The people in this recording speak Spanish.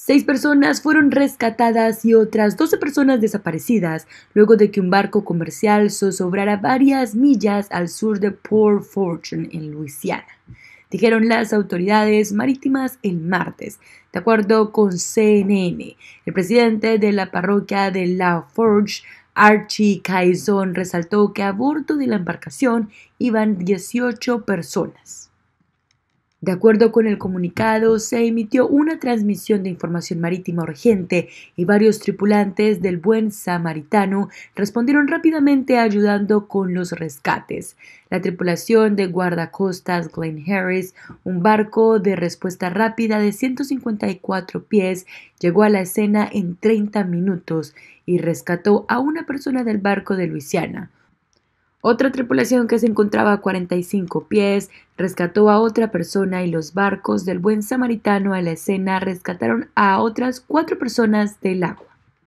Seis personas fueron rescatadas y otras 12 personas desaparecidas luego de que un barco comercial zozobrara varias millas al sur de Port Fortune, en Luisiana, dijeron las autoridades marítimas el martes. De acuerdo con CNN, el presidente de la parroquia de La Forge, Archie Caison, resaltó que a bordo de la embarcación iban 18 personas. De acuerdo con el comunicado, se emitió una transmisión de información marítima urgente y varios tripulantes del Buen Samaritano respondieron rápidamente ayudando con los rescates. La tripulación de guardacostas Glen Harris, un barco de respuesta rápida de 154 pies, llegó a la escena en 30 minutos y rescató a una persona del barco de Luisiana. Otra tripulación que se encontraba a 45 pies rescató a otra persona y los barcos del buen samaritano a la escena rescataron a otras cuatro personas del agua.